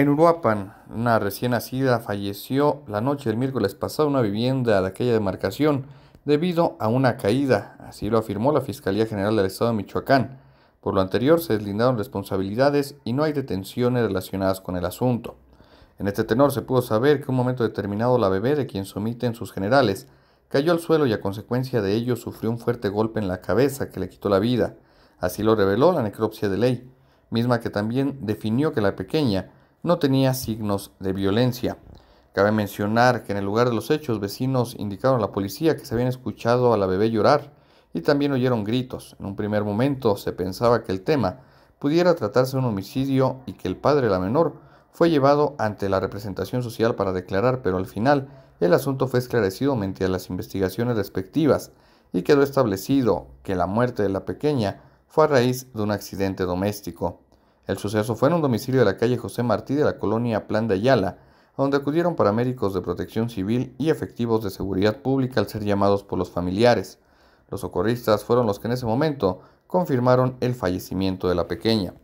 En Uruapan, una recién nacida falleció la noche del miércoles pasado en una vivienda de aquella demarcación debido a una caída, así lo afirmó la Fiscalía General del Estado de Michoacán. Por lo anterior, se deslindaron responsabilidades y no hay detenciones relacionadas con el asunto. En este tenor se pudo saber que en un momento determinado la bebé de quien se sus generales cayó al suelo y a consecuencia de ello sufrió un fuerte golpe en la cabeza que le quitó la vida. Así lo reveló la necropsia de ley, misma que también definió que la pequeña no tenía signos de violencia. Cabe mencionar que en el lugar de los hechos vecinos indicaron a la policía que se habían escuchado a la bebé llorar y también oyeron gritos. En un primer momento se pensaba que el tema pudiera tratarse de un homicidio y que el padre de la menor fue llevado ante la representación social para declarar, pero al final el asunto fue esclarecido mediante las investigaciones respectivas y quedó establecido que la muerte de la pequeña fue a raíz de un accidente doméstico. El suceso fue en un domicilio de la calle José Martí de la colonia Plan de Ayala, donde acudieron paramédicos de protección civil y efectivos de seguridad pública al ser llamados por los familiares. Los socorristas fueron los que en ese momento confirmaron el fallecimiento de la pequeña.